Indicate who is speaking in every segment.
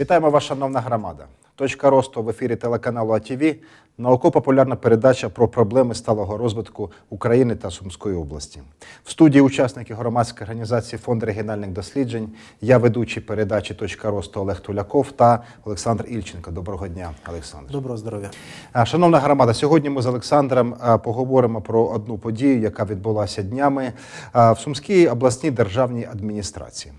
Speaker 1: Вітаємо вас, шановна громада. Точка росту в ефірі телеканалу АТВ науково-популярна передача про проблеми сталого розвитку України та Сумської області. В студії учасники громадської організації Фонд регіональних досліджень. Я ведучий передачі Точка росту Олег Туляков та Олександр Ільченко. Доброго дня, Олександр. Доброго здоров'я. Шановна громада, сьогодні ми з Олександром поговоримо про одну подію, яка відбулася днями в Сумській обласній державній адміністрації.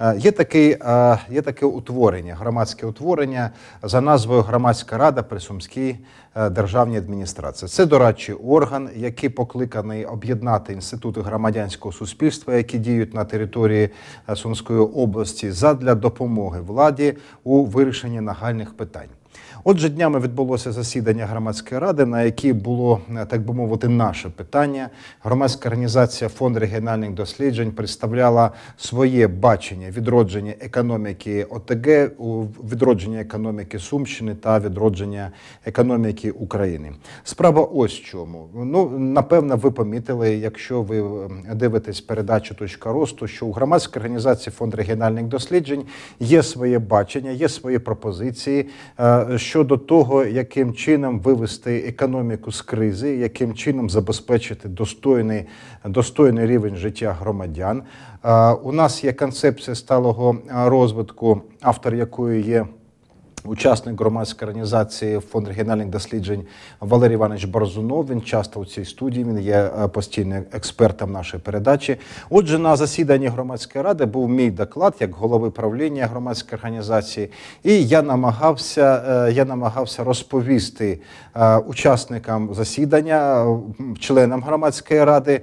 Speaker 1: Е, є таке, е, є таке утворення, громадське утворення за назвою Громадська рада при Сумській е, державній адміністрації. Це дорадчий орган, який покликаний об'єднати інститути громадянського суспільства, які діють на території Сумської області, задля допомоги владі у вирішенні нагальних питань. Отже, днями відбулося засідання громадської ради, на якій було е, так би мовити наше питання. Громадська організація фонд регіональних досліджень представляла своє бачення відродження економіки ОТГ, відродження економіки Сумщини та відродження економіки України. Справа ось чому. Ну напевно, ви помітили, якщо ви е, дивитесь передачу точка росту, що у громадській організації фонд регіональних досліджень є своє бачення, є свої пропозиції. Е, що щодо того, яким чином вивести економіку з кризи, яким чином забезпечити достойний достойний рівень життя громадян. Е, у нас є концепція сталого е, розвитку, автор якої є. Учасник громадської організації фонд регіональних досліджень Валерій Іванович Борзунов Він часто у цій студії він є е, постійним експертом нашої передачі. Отже, на засіданні громадської ради був мій доклад як голови правління громадської організації, і я намагався е, я намагався розповісти е, учасникам засідання, членам громадської ради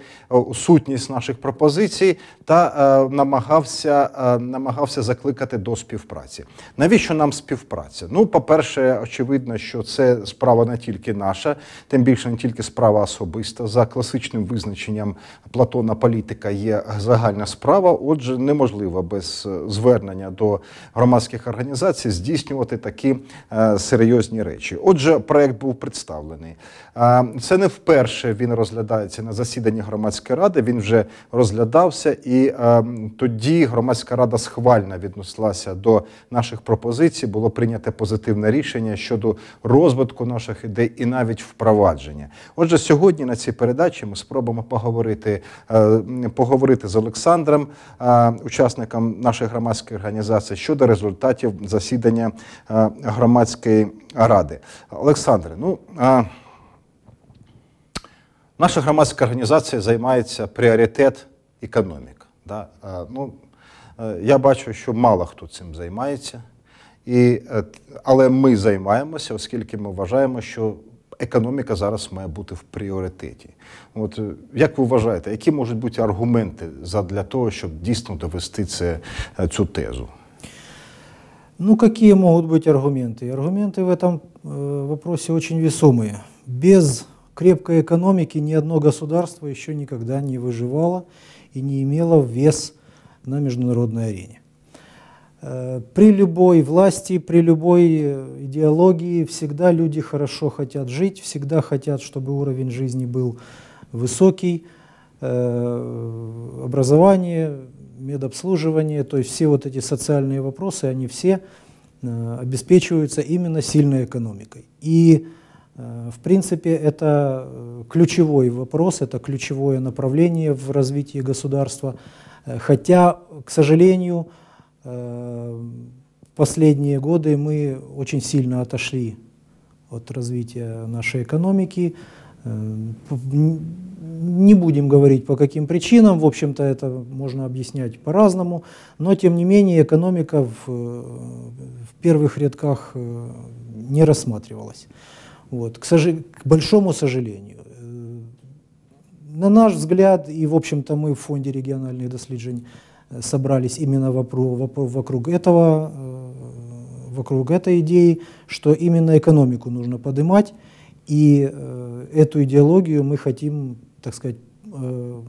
Speaker 1: сутність наших пропозицій та намагався намагався закликати до співпраці. Навіщо нам співпраця? відбувається? Ну, по-перше, очевидно, що це справа не тільки наша, тим більше не тільки справа особиста. За класичним визначенням Платона політика є загальна справа. Отже, неможливо без е, звернення до громадських організацій здійснювати такі е, серйозні речі. Отже, проект був представлений. Е, це не вперше він розглядається на засіданні громадської ради. Він вже розглядався, і е, тоді громадська рада схвально відносилася до наших пропозицій. Було прийнято прийняте позитивне рішення щодо розвитку наших ідей і навіть впровадження. Отже, сьогодні на цій передачі ми спробуємо поговорити е, поговорити з Олександром, е, учасником нашої громадської організації, щодо результатів засідання е, громадської ради. Олександре, ну наша громадська організація займається пріоритет економік. Да? Ну, Я бачу, що мало хто цим займається. І, е, Але ми займаємося, оскільки ми вважаємо, що економіка зараз має бути в пріоритеті. От е, Як ви вважаєте, які можуть бути аргументи для того, щоб дійсно довести це, е, цю тезу?
Speaker 2: Ну, які можуть бути аргументи? Аргументи в цьому питанні э, вопросе очень весомые. Без крепкой экономики ни одно государство еще никогда не выживало и не имело вес на международной арене. Э, при любой власти, при любой э, идеологии всегда люди хорошо хотят жить, всегда хотят, чтобы уровень жизни был высокий, э, образование, медобслуживание, то есть все вот эти социальные вопросы, они все обеспечиваются именно сильной экономикой. И в принципе, это ключевой вопрос, это ключевое направление в развитии государства. Хотя, к сожалению, в э, последние годы мы очень сильно отошли от развития нашей экономики. Э, не будем говорить по каким причинам, в общем-то это можно объяснять по-разному, но тем не менее экономика в, э, в первых рядках не рассматривалась. Вот, к, сож... к большому сожалению. На наш взгляд, и в общем-то мы в Фонде региональных исследований собрались именно вокруг, этого, э, вокруг этой идеи, что именно экономику нужно поднимать, и э, эту идеологию мы хотим, так сказать, э,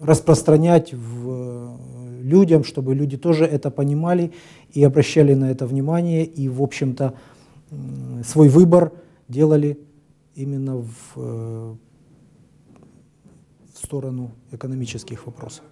Speaker 2: распространять в людям, чтобы люди тоже это понимали и обращали на это внимание, и, в общем-то, свой выбор делали именно в, в сторону экономических вопросов.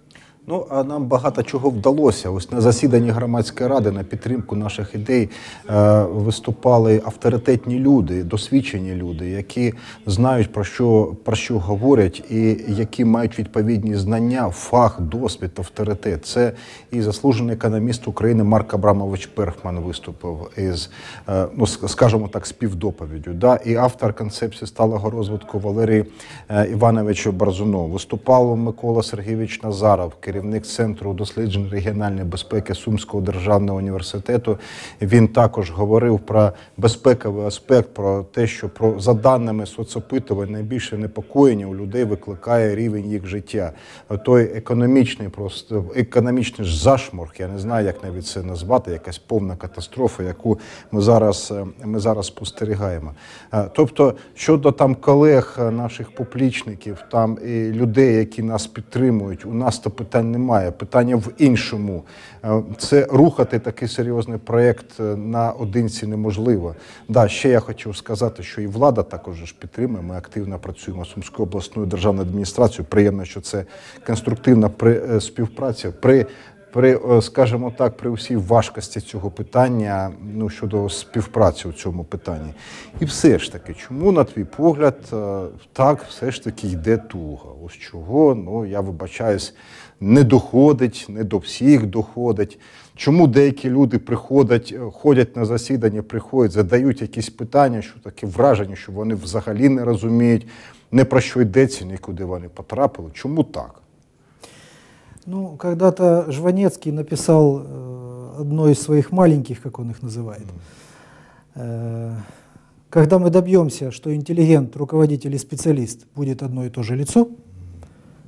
Speaker 1: Ну а нам багато чого вдалося. Ось на засіданні громадської ради на підтримку наших ідей е, виступали авторитетні люди, досвідчені люди, які знають про що про що говорять, і які мають відповідні знання, фах, досвід, авторитет. Це і заслужений економіст України Марк Абрамович Перхман виступив із е, ну скажімо так, співдоповіддю. Да? І автор концепції сталого розвитку Валерій е, Іванович Барзунов виступав Микола Сергійович Назаров керівник центру досліджень регіональної безпеки Сумського державного університету. Він також говорив про безпековий аспект, про те, що про за даними соцопитувань найбільше непокоєння у людей викликає рівень їх життя. Той економічний, просто економічний зашморг, я не знаю, як навіть це назвати, якась повна катастрофа, яку ми зараз е, ми зараз спостерігаємо. Е, тобто, щодо там колег е, наших публічників, там і людей, які нас підтримують, у нас то питання питань немає. Питання в іншому. Е, це рухати такий серйозний проєкт е, наодинці неможливо. Да, ще я хочу сказати, що і влада також ж підтримує. Ми активно працюємо з Сумською обласною державною адміністрацією. Приємно, що це конструктивна е, співпраця. При при, е, скажімо так, при усій важкості цього питання ну щодо співпраці у цьому питанні. І все ж таки, чому, на твій погляд, е, так все ж таки йде туга? Ось чого, ну я вибачаюсь, не доходить, не до всіх доходить. Чому деякі люди приходять, е, ходять на засідання, приходять, задають якісь питання, що таке враження, що вони взагалі не розуміють, не про що йдеться, нікуди вони потрапили. Чому так?
Speaker 2: Ну, когда-то Жванецкий написал э, одно из своих маленьких, как он их называет. Э, когда мы добьемся, что интеллигент, руководитель и специалист будет одно и то же лицо,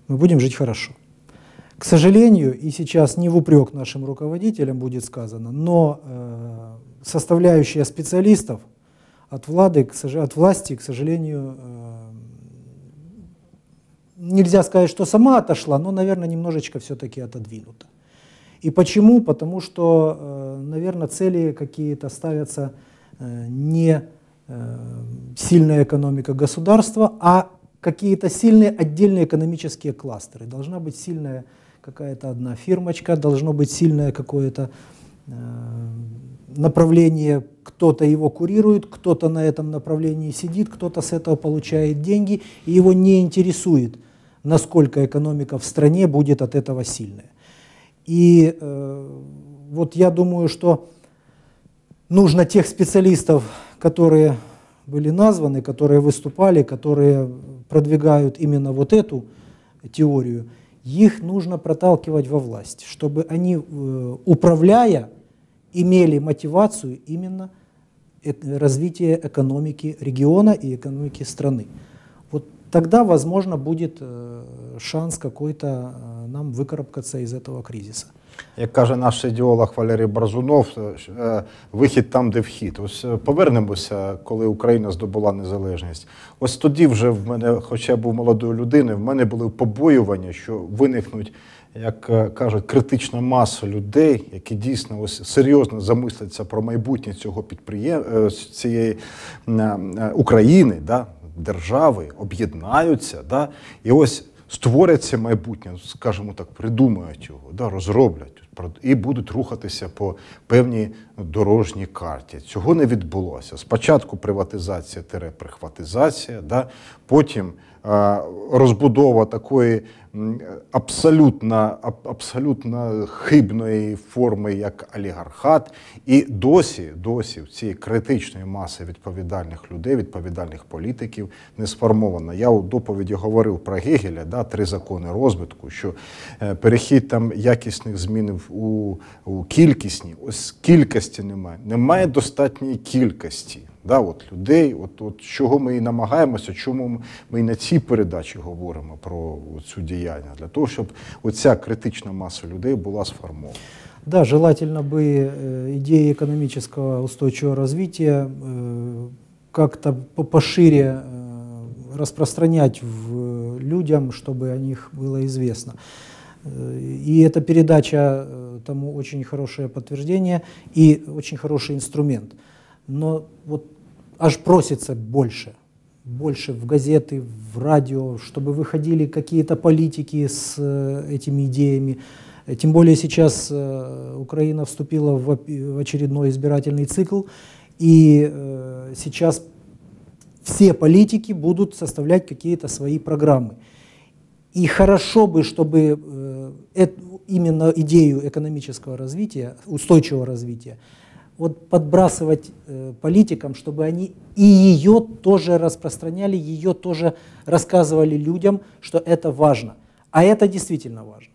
Speaker 2: мы будем жить хорошо. К сожалению, и сейчас не в упрек нашим руководителям будет сказано, но э, составляющая специалистов от, влады, от власти, к сожалению, э, нельзя сказать, что сама отошла, но, наверное, немножечко все-таки отодвинута. И почему? Потому что, э, наверное, цели какие-то ставятся э, не э, сильная экономика государства, а какие-то сильные отдельные экономические кластеры. Должна быть сильная какая-то одна фирмочка, должно быть сильное какое-то направление, кто-то его курирует, кто-то на этом направлении сидит, кто-то с этого получает деньги, и его не интересует насколько экономика в стране будет от этого сильная. И э, вот я думаю, что нужно тех специалистов, которые были названы, которые выступали, которые продвигают именно вот эту теорию, их нужно проталкивать во власть, чтобы они, э, управляя, имели мотивацию именно развития экономики региона и экономики страны. тогда, возможно, будет э, шанс какой-то э, нам выкарабкаться из этого кризиса.
Speaker 1: Як каже наш ідеолог Валерій Барзунов, е, е, вихід там, де вхід. Ось е, повернемося, коли Україна здобула незалежність. Ось тоді вже в мене, хоча я був молодою людиною, в мене були побоювання, що виникнуть, як кажуть, критична маса людей, які дійсно ось серйозно замисляться про майбутнє цього підприєм... цієї України. Да? держави об'єднаються, да, і ось створяться майбутнє, скажімо так, придумають його, да, розроблять і будуть рухатися по певній дорожній карті. Цього не відбулося. Спочатку приватизація, прихватизація, да, потім розбудова такої абсолютно абсолютно хибної форми, як олігархат, і досі, досі в цій критичної маси відповідальних людей, відповідальних політиків не сформована. Я у доповіді говорив про Гегеля, да, три закони розвитку, що е, перехід там якісних змін у, у кількісні, ось кількості немає. Немає достатньої кількості. да, от людей, от, от чого ми і намагаємося, чому ми і на цій передачі говоримо про цю діяльність, для того, щоб оця критична маса людей була сформована.
Speaker 2: Да, желательно бы э, идеи экономического устойчивого развития э, как-то пошире э, распространять в людям, чтобы о них было известно. И эта передача тому очень хорошее подтверждение и очень хороший инструмент. Но вот аж просится больше. Больше в газеты, в радио, чтобы выходили какие-то политики с э, этими идеями. Тем более сейчас э, Украина вступила в очередной избирательный цикл, и э, сейчас все политики будут составлять какие-то свои программы. И хорошо бы, чтобы именно идею экономического развития, устойчивого развития, вот подбрасывать э, политикам, чтобы они и ее тоже распространяли, ее тоже рассказывали людям, что это важно. А это действительно важно,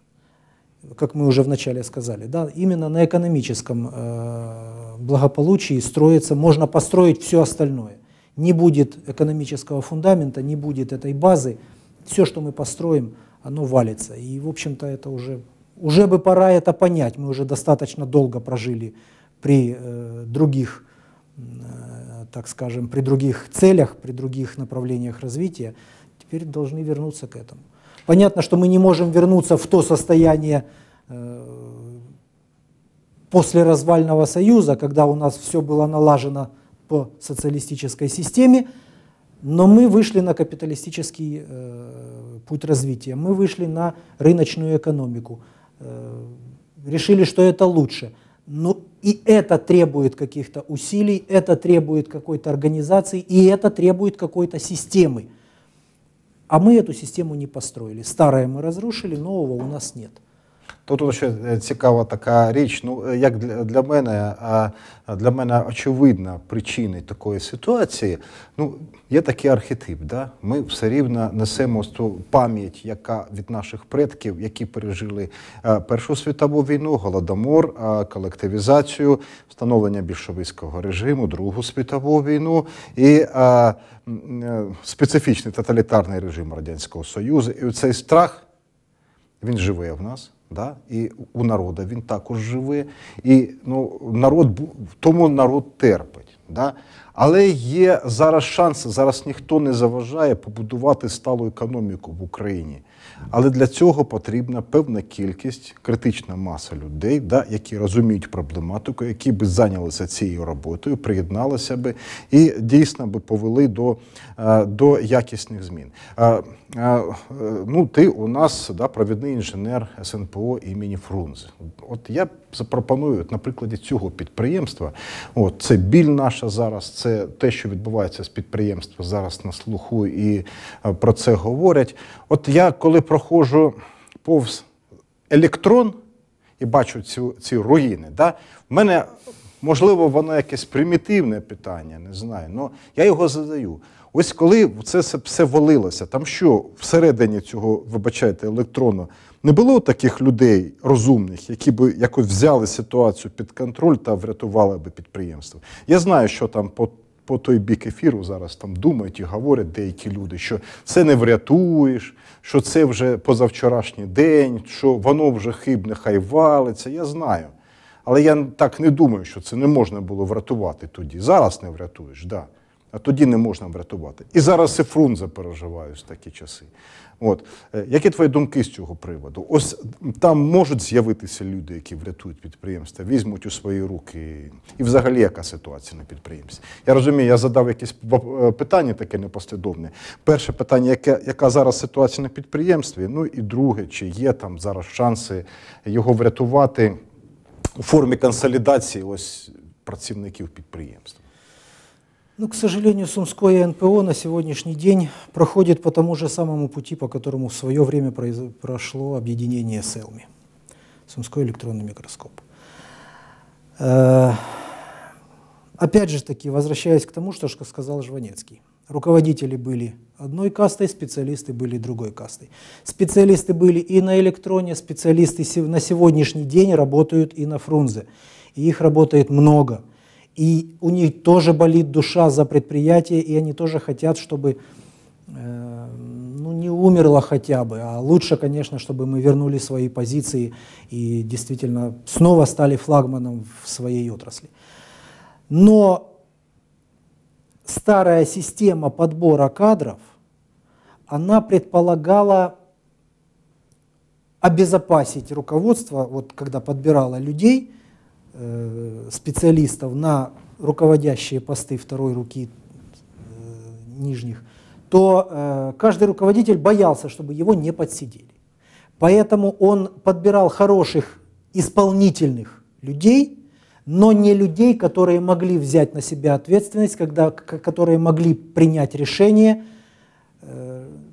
Speaker 2: как мы уже вначале сказали. Да, именно на экономическом э, благополучии строится, можно построить все остальное. Не будет экономического фундамента, не будет этой базы, все, что мы построим, оно валится. И, в общем-то, это уже, уже бы пора это понять. Мы уже достаточно долго прожили при э, других, э, так скажем, при других целях, при других направлениях развития, теперь должны вернуться к этому. Понятно, что мы не можем вернуться в то состояние э, после развального союза, когда у нас все было налажено по социалистической системе, но мы вышли на капиталистический э, путь развития, мы вышли на рыночную экономику, э, решили, что это лучше. Но ну, и это требует каких-то усилий, это требует какой-то организации, и это требует какой-то системы. А мы эту систему не построили. Старое мы разрушили, нового у нас нет.
Speaker 1: То тут ще е, цікава така річ. Ну, е, як для для мене, а для мене очевидна причина такої ситуації. Ну, є такий архетип. Да? Ми все рівно несемо ту пам'ять, яка від наших предків, які пережили е, Першу світову війну, голодомор, колективізацію, встановлення більшовицького режиму, Другу світову війну і а, специфічний тоталітарний режим радянського союзу. І цей страх він живе в нас. Да? І у народу він також живе, і ну, народ тому народ терпить. Да? Але є зараз шанс, зараз ніхто не заважає побудувати сталу економіку в Україні. Але для цього потрібна певна кількість, критична маса людей, да, які розуміють проблематику, які би зайнялися цією роботою, приєдналися би і дійсно би повели до е, до якісних змін. Е, е, ну, Ти у нас да, провідний інженер СНПО імені Фрунзе. От я Запропоную, на прикладі цього підприємства. От, Це біль наша зараз, це те, що відбувається з підприємства зараз на слуху, і е, про це говорять. От я коли проходжу повз електрон і бачу цю, ці руїни, да, в мене. Можливо, воно якесь примітивне питання, не знаю. але я його задаю. Ось коли це все валилося, там що всередині цього, вибачайте, електрону не було таких людей розумних, які б якось взяли ситуацію під контроль та врятували би підприємство. Я знаю, що там по по той бік ефіру зараз там думають і говорять деякі люди, що це не врятуєш, що це вже позавчорашній день, що воно вже хибне, хай валиться. Я знаю. Але я так не думаю, що це не можна було врятувати тоді. Зараз не врятуєш. Да а тоді не можна врятувати. І зараз і Фрунзе переживає в такі часи. От е, які твої думки з цього приводу? Ось там можуть з'явитися люди, які врятують підприємства, візьмуть у свої руки. І взагалі яка ситуація на підприємстві? Я розумію, я задав якесь е, питання таке непослідовне. Перше питання, яке яка зараз ситуація на підприємстві? Ну і друге, чи є там зараз шанси його врятувати у формі консолідації ось працівників підприємства?
Speaker 2: Ну, к сожалению, Сумское НПО на сегодняшний день проходит по тому же самому пути, по которому в свое время произ... прошло объединение с ЭЛМИ, Сумской электронный микроскоп. Э -э опять же таки, возвращаясь к тому, что сказал Жванецкий. Руководители были одной кастой, специалисты были другой кастой. Специалисты были и на электроне, специалисты на сегодняшний день работают и на Фрунзе. И их работает много. И у них тоже болит душа за предприятие, и они тоже хотят, чтобы э, ну, не умерло хотя бы, а лучше, конечно, чтобы мы вернули свои позиции и действительно снова стали флагманом в своей отрасли. Но старая система подбора кадров, она предполагала обезопасить руководство, вот когда подбирало людей, Э, специалистов на руководящие посты второй руки э, нижних, то э, каждый руководитель боялся, чтобы его не подсидели. Поэтому он подбирал хороших исполнительных людей, но не людей, которые могли взять на себя ответственность, когда, которые могли принять решение,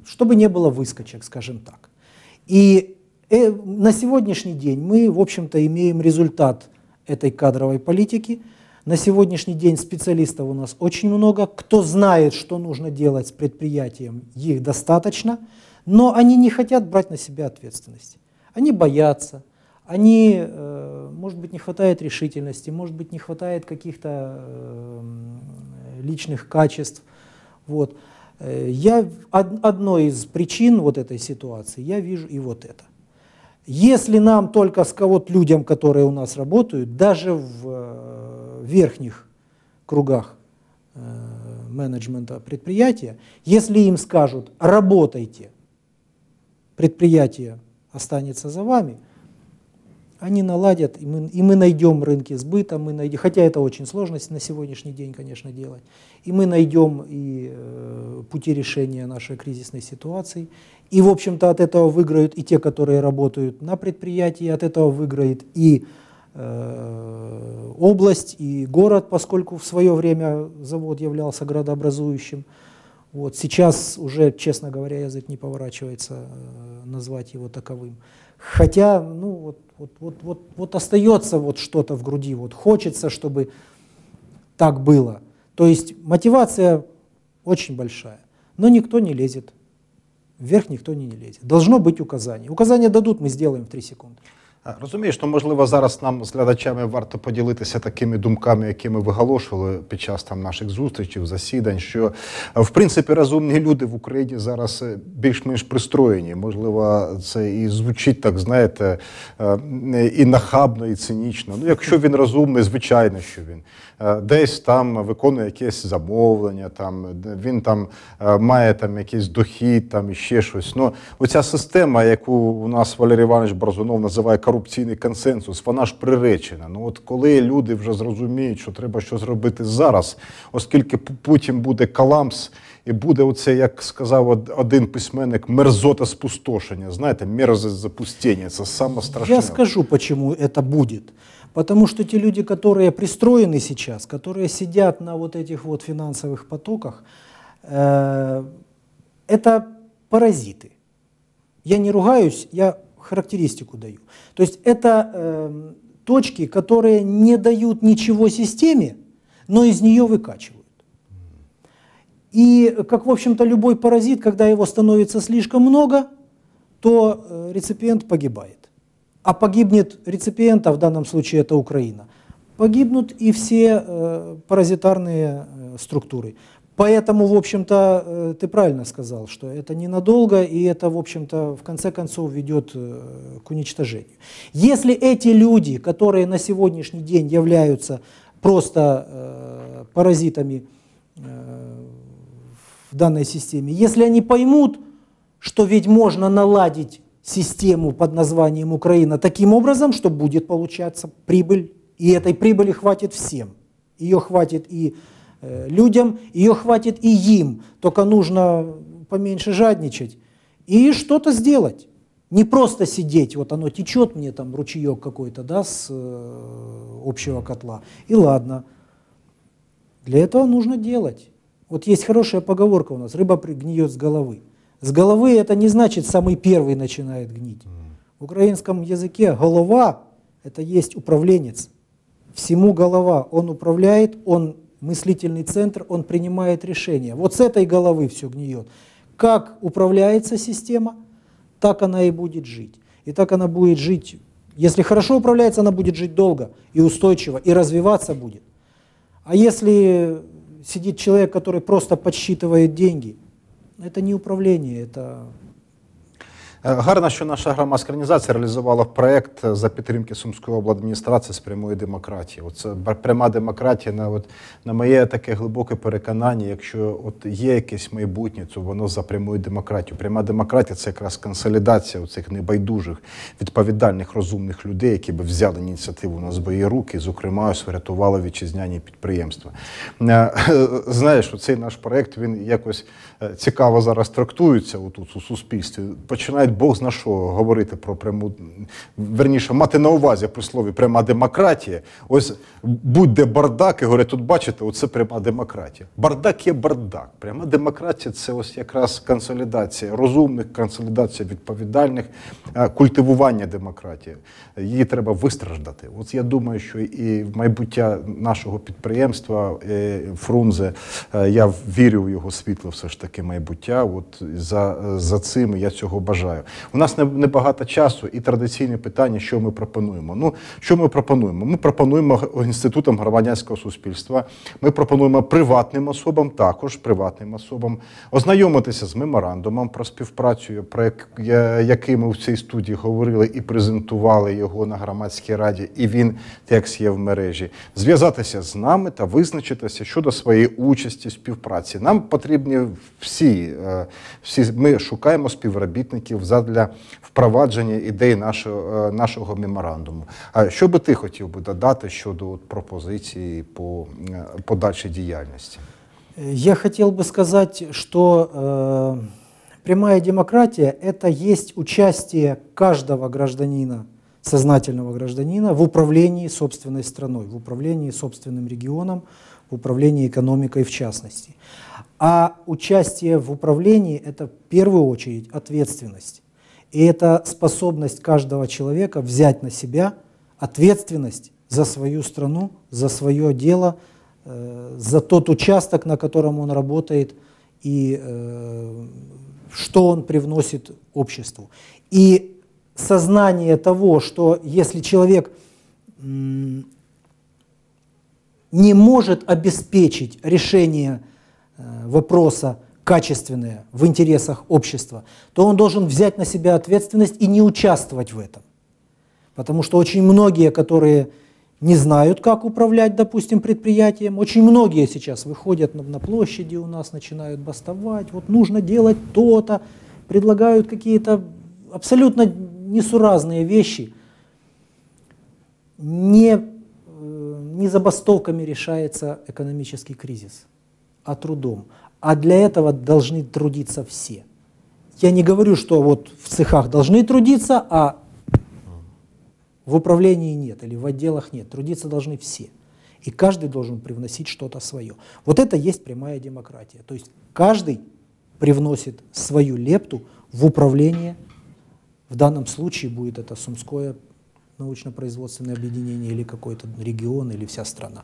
Speaker 2: чтобы не было выскочек, скажем так. И на сегодняшний день мы, в общем-то, имеем результат этой кадровой политики. На сегодняшний день специалистов у нас очень много. Кто знает, что нужно делать с предприятием, их достаточно, но они не хотят брать на себя ответственность. Они боятся, они, э, может быть, не хватает решительности, может быть, не хватает каких-то э, личных качеств. Вот. Э, я, одной из причин вот этой ситуации я вижу и вот это. Если нам только с кого-то людям, которые у нас работают, даже в э, верхних кругах э, менеджмента предприятия, если им скажут «работайте», предприятие останется за вами, они наладят, и мы, и мы найдем рынки сбыта, мы найдем, хотя это очень сложно на сегодняшний день, конечно, делать. И мы найдем и э, пути решения нашей кризисной ситуации. И, в общем-то, от этого выиграют и те, которые работают на предприятии, от этого выиграет и э, область, и город, поскольку в свое время завод являлся градообразующим. Вот. Сейчас уже, честно говоря, язык не поворачивается э, назвать его таковым. Хотя, ну вот, вот, вот, вот, вот остается вот что-то в груди, вот хочется, чтобы так было. То есть мотивация очень большая, но никто не лезет. Вверх никто не лезет. Должно быть указание. Указание дадут, мы сделаем в 3 секунды.
Speaker 1: Розумієш, то можливо, зараз нам з глядачами варто поділитися такими думками, які ми виголошували під час там наших зустрічей, засідань, що е, в принципі розумні люди в Україні зараз е, більш-менш пристроєні. Можливо, це і звучить так, знаєте, е, і нахабно, і цинічно. Ну, якщо він розумний, звичайно, що він Е, десь там виконує якесь замовлення, там він там е, має там якийсь дохід, там і ще щось. Ну оця система, яку у нас Валерій Іванович Борзунов називає корупційний консенсус, вона ж приречена. Ну от коли люди вже зрозуміють, що треба щось робити зараз, оскільки потім буде каламс. І буде оце, як сказав один письменник, мерзота спустошення. Знаєте, мерзость запустення. Це саме страшне. Я
Speaker 2: скажу, чому це буде. Потому что те люди, которые пристроены сейчас, которые сидят на вот этих вот финансовых потоках, э, это паразиты. Я не ругаюсь, я характеристику даю. То есть это э, точки, которые не дают ничего системе, но из нее выкачивают. И как, в общем-то, любой паразит, когда его становится слишком много, то э, реципиент погибает а погибнет реципиент, а в данном случае это Украина, погибнут и все э, паразитарные э, структуры. Поэтому, в общем-то, э, ты правильно сказал, что это ненадолго, и это, в общем-то, в конце концов ведет э, к уничтожению. Если эти люди, которые на сегодняшний день являются просто э, паразитами э, в данной системе, если они поймут, что ведь можно наладить систему под названием Украина таким образом, что будет получаться прибыль, и этой прибыли хватит всем. Ее хватит и э, людям, ее хватит и им, только нужно поменьше жадничать и что-то сделать. Не просто сидеть, вот оно течет мне там ручеек какой-то, да, с э, общего котла. И ладно, для этого нужно делать. Вот есть хорошая поговорка у нас, рыба гниет с головы. С головы это не значит самый первый начинает гнить. В украинском языке голова – это есть управленец. Всему голова. Он управляет, он мыслительный центр, он принимает решения. Вот с этой головы все гниет. Как управляется система, так она и будет жить. И так она будет жить, если хорошо управляется, она будет жить долго и устойчиво, и развиваться будет. А если сидит человек, который просто подсчитывает деньги – это не управление, это
Speaker 1: Е, гарно, що наша громадська організація реалізувала проект за підтримки сумської обладміністрації з прямої демократії. Оце пряма демократія на от на моє таке глибоке переконання. Якщо от є якесь майбутнє, то воно за прямою демократію. Пряма демократія це якраз консолідація цих небайдужих відповідальних розумних людей, які б взяли ініціативу на збої руки, зокрема, врятували вітчизняні підприємства. Е, е, знаєш, цей наш проект він якось цікаво зараз трактується отут у суспільстві. Починає навіть Бог зна що говорити про пряму верніше, мати на увазі при слові пряма демократія. Ось будь-де бардак, і говорять, тут бачите, оце пряма демократія. Бардак є бардак. Пряма демократія це ось якраз консолідація розумних, консолідація відповідальних, е, культивування демократії. Її треба вистраждати. От я думаю, що і в майбуття нашого підприємства е, Фрунзе е, я вірю в його світло, все ж таки майбуття. От за, за цим я цього бажаю вважаю. У нас небагато часу і традиційне питання, що ми пропонуємо. Ну, що ми пропонуємо? Ми пропонуємо інститутам громадянського суспільства. Ми пропонуємо приватним особам, також приватним особам, ознайомитися з меморандумом про співпрацю, про який ми в цій студії говорили і презентували його на громадській раді, і він текст є в мережі. Зв'язатися з нами та визначитися щодо своєї участі співпраці. Нам потрібні всі, е, всі ми шукаємо співробітників. для впровадження ідей нашого нашого меморандуму. А що би ти хотів би додати щодо от, пропозиції по подальшей діяльності?
Speaker 2: Я хотів би сказати, що э, прямая демократия – это есть участие каждого гражданина, сознательного гражданина в управлении собственной страной, в управлении собственным регионом, в управлении экономикой в частности. А участие в управлении – это в первую очередь ответственность. И это способность каждого человека взять на себя ответственность за свою страну, за свое дело, э, за тот участок, на котором он работает, и э, что он привносит обществу. И сознание того, что если человек не может обеспечить решение Э, вопроса качественное в интересах общества, то он должен взять на себя ответственность и не участвовать в этом. Потому что очень многие, которые не знают, как управлять, допустим, предприятием. Очень многие сейчас выходят на, на площади у нас, начинают бастовать, вот нужно делать то-то, предлагают какие-то абсолютно несуразные вещи. Не, э, не забастовками решается экономический кризис а трудом. А для этого должны трудиться все. Я не говорю, что вот в цехах должны трудиться, а в управлении нет или в отделах нет. Трудиться должны все. И каждый должен привносить что-то свое. Вот это есть прямая демократия. То есть каждый привносит свою лепту в управление. В данном случае будет это Сумское научно-производственное объединение или какой-то регион или вся страна.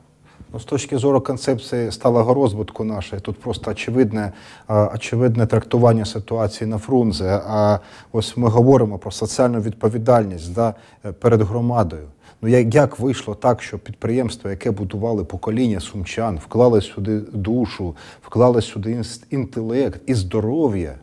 Speaker 1: Ну, З точки зору концепції сталого розвитку нашої, тут просто очевидне е, очевидне трактування ситуації на Фрунзе. А ось ми говоримо про соціальну відповідальність да, е, перед громадою. Ну як вийшло так, що підприємство, яке будували покоління сумчан, вклали сюди душу, вклали сюди інтелект і здоров'я,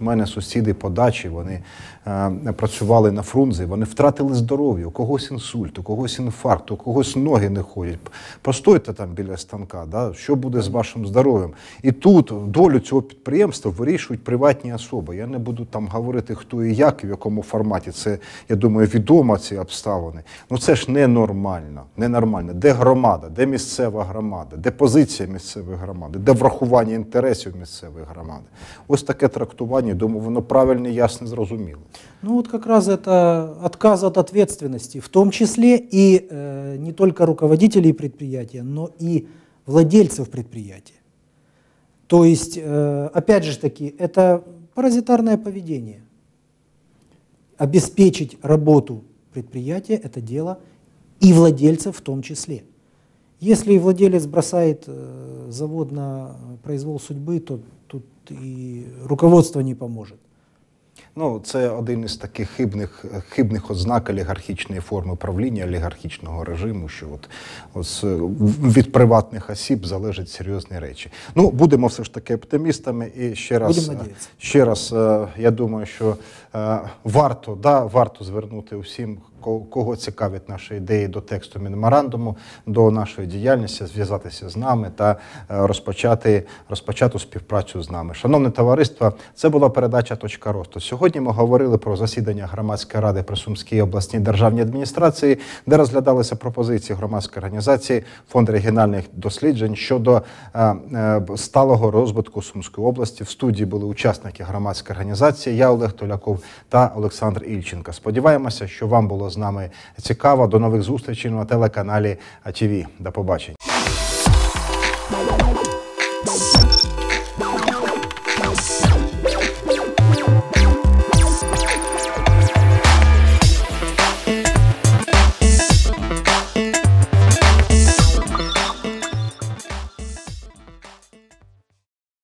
Speaker 1: у мене сусіди по дачі, вони е, працювали на фрунзі, вони втратили здоров'я, у когось інсульт, у когось інфаркт, у когось ноги не ходять. Постойте там біля станка, да? що буде з вашим здоров'ям? І тут долю цього підприємства вирішують приватні особи. Я не буду там говорити, хто і як, і в якому форматі. Це, я думаю, відомо ці обставини. Ну це ж ненормально. ненормально. Де громада, де місцева громада, де позиція місцевої громади, де врахування інтересів місцевої громади. Ось таке трактування. спілкуванні, думаю, воно правильно ну, і ясно зрозуміло.
Speaker 2: Ну вот как раз это отказ от ответственности, в том числе и э, не только руководителей предприятия, но и владельцев предприятия. То есть, опять же таки, это паразитарное поведение. Обеспечить работу предприятия – это дело и владельцев в том числе. Если владелец бросает э, завод на произвол судьбы, то тут и руководство не поможет.
Speaker 1: Ну, це один із таких хибних хибних ознак олігархічної форми правління олігархічного режиму, що от, от е, від приватних осіб залежать серйозні речі. Ну, будемо все ж таки оптимістами. І ще раз ще раз, е, я думаю, що е, варто да, варто звернути усім, кого цікавить наші ідеї до тексту меморандуму, до нашої діяльності, зв'язатися з нами та е, розпочати розпочати співпрацю з нами. Шановне товариство, це була передача точка росту. Сьогодні ми говорили про засідання громадської ради при Сумській обласній державній адміністрації, де розглядалися пропозиції громадської організації фонд регіональних досліджень щодо е, е, сталого розвитку Сумської області. В студії були учасники громадської організації. Я Олег Толяков та Олександр Ільченка. Сподіваємося, що вам було з нами цікаво. До нових зустрічей на телеканалі АТВ. До побачення.